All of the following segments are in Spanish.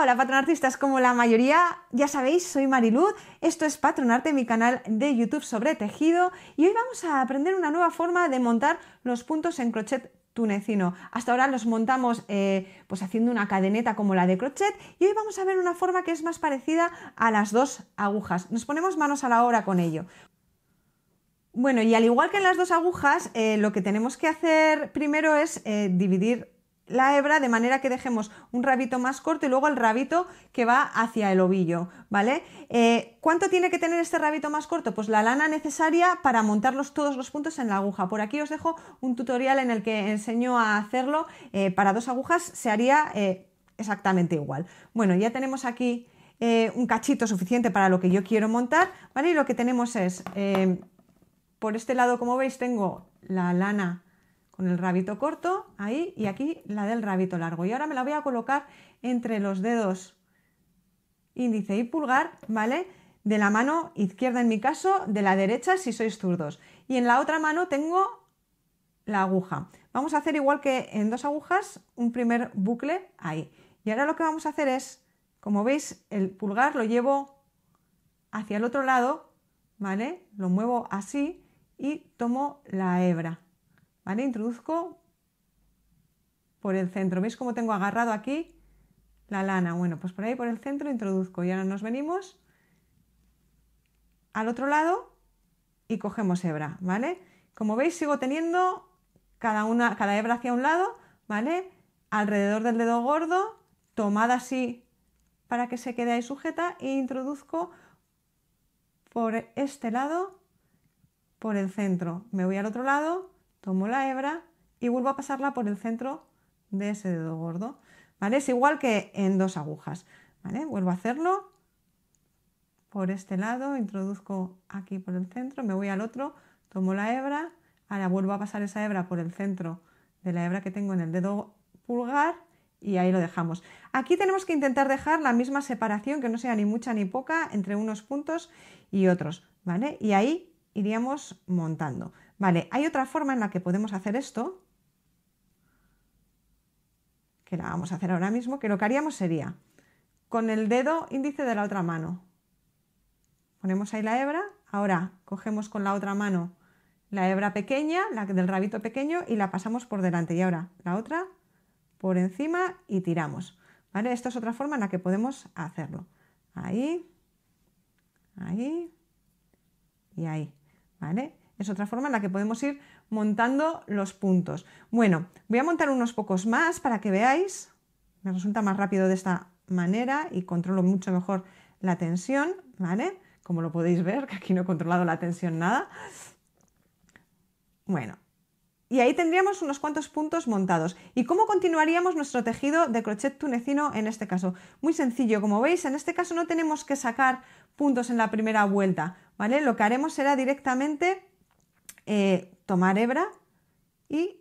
Hola patronartistas, como la mayoría ya sabéis, soy Mariluz, esto es Patronarte, mi canal de YouTube sobre tejido y hoy vamos a aprender una nueva forma de montar los puntos en crochet tunecino. Hasta ahora los montamos eh, pues haciendo una cadeneta como la de crochet y hoy vamos a ver una forma que es más parecida a las dos agujas. Nos ponemos manos a la obra con ello. Bueno, y al igual que en las dos agujas, eh, lo que tenemos que hacer primero es eh, dividir la hebra de manera que dejemos un rabito más corto y luego el rabito que va hacia el ovillo, ¿vale? Eh, ¿Cuánto tiene que tener este rabito más corto? Pues la lana necesaria para montarlos todos los puntos en la aguja. Por aquí os dejo un tutorial en el que enseño a hacerlo eh, para dos agujas, se haría eh, exactamente igual. Bueno, ya tenemos aquí un cachito suficiente para lo que yo quiero montar, ¿vale? Y lo que tenemos es, por este lado, como veis, tengo la lana con el rabito corto ahí y aquí la del rabito largo. Y ahora me la voy a colocar entre los dedos índice y pulgar, ¿vale? De la mano izquierda en mi caso, de la derecha si sois zurdos. Y en la otra mano tengo la aguja. Vamos a hacer igual que en dos agujas, un primer bucle ahí. Y ahora lo que vamos a hacer es, como veis, el pulgar lo llevo hacia el otro lado, ¿vale? Lo muevo así y tomo la hebra. ¿vale? Introduzco por el centro. ¿Veis cómo tengo agarrado aquí la lana? Bueno, pues por ahí por el centro introduzco y ahora nos venimos al otro lado y cogemos hebra, ¿vale? Como veis sigo teniendo cada, una, cada hebra hacia un lado, ¿vale? Alrededor del dedo gordo, tomada así para que se quede ahí sujeta e introduzco por este lado, por el centro. Me voy al otro lado, tomo la hebra y vuelvo a pasarla por el centro de ese dedo gordo. ¿Vale? Es igual que en dos agujas. Vuelvo a hacerlo por este lado, introduzco aquí por el centro, me voy al otro, tomo la hebra, ahora vuelvo a pasar esa hebra por el centro de la hebra que tengo en el dedo pulgar y ahí lo dejamos. Aquí tenemos que intentar dejar la misma separación, que no sea ni mucha ni poca, entre unos puntos y otros, Y ahí iríamos montando. Vale, hay otra forma en la que podemos hacer esto, que la vamos a hacer ahora mismo, que lo que haríamos sería con el dedo índice de la otra mano. Ponemos ahí la hebra, ahora cogemos con la otra mano la hebra pequeña, la del rabito pequeño, y la pasamos por delante. Y ahora la otra por encima y tiramos. ¿Vale? esta es otra forma en la que podemos hacerlo. Ahí, ahí y ahí. ¿Vale? Es otra forma en la que podemos ir montando los puntos. Bueno, voy a montar unos pocos más para que veáis. Me resulta más rápido de esta manera y controlo mucho mejor la tensión, ¿vale? Como lo podéis ver, que aquí no he controlado la tensión nada. Bueno, y ahí tendríamos unos cuantos puntos montados. ¿Y cómo continuaríamos nuestro tejido de crochet tunecino en este caso? Muy sencillo, como veis, en este caso no tenemos que sacar puntos en la primera vuelta, ¿vale? Lo que haremos será directamente eh, tomar hebra y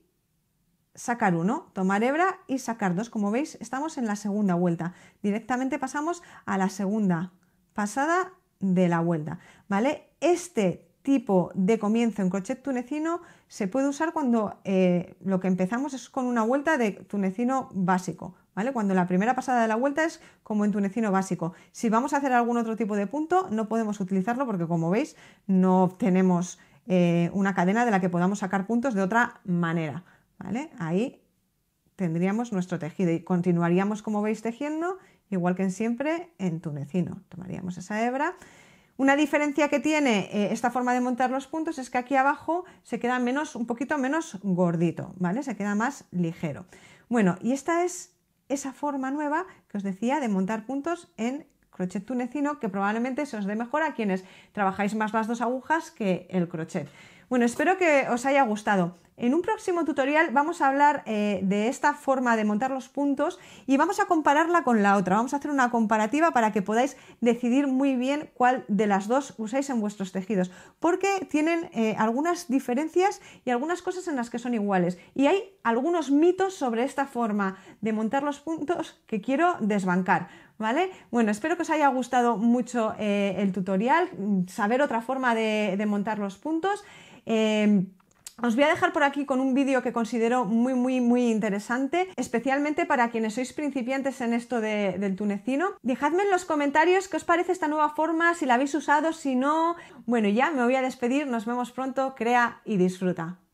sacar uno, tomar hebra y sacar dos. Como veis, estamos en la segunda vuelta. Directamente pasamos a la segunda pasada de la vuelta, ¿vale? Este tipo de comienzo en crochet tunecino se puede usar cuando eh, lo que empezamos es con una vuelta de tunecino básico, ¿vale? Cuando la primera pasada de la vuelta es como en tunecino básico. Si vamos a hacer algún otro tipo de punto, no podemos utilizarlo porque como veis no obtenemos eh, una cadena de la que podamos sacar puntos de otra manera. ¿vale? Ahí tendríamos nuestro tejido y continuaríamos como veis tejiendo, igual que en siempre en tunecino. Tomaríamos esa hebra. Una diferencia que tiene eh, esta forma de montar los puntos es que aquí abajo se queda menos, un poquito menos gordito, ¿vale? Se queda más ligero. Bueno, y esta es esa forma nueva que os decía de montar puntos en crochet tunecino que probablemente se os dé mejor a quienes trabajáis más las dos agujas que el crochet. Bueno, espero que os haya gustado. En un próximo tutorial vamos a hablar eh, de esta forma de montar los puntos y vamos a compararla con la otra. Vamos a hacer una comparativa para que podáis decidir muy bien cuál de las dos usáis en vuestros tejidos, porque tienen eh, algunas diferencias y algunas cosas en las que son iguales. Y hay algunos mitos sobre esta forma de montar los puntos que quiero desbancar. ¿vale? Bueno, espero que os haya gustado mucho eh, el tutorial, saber otra forma de, montar los puntos. Em, os voy a dejar por aquí con un vídeo que considero muy, muy, muy interesante, especialmente para quienes sois principiantes en esto del tunecino. Dejadme en los comentarios qué os parece esta nueva forma, si la habéis usado, si no. Bueno, ya me voy a despedir, nos vemos pronto, crea y disfruta.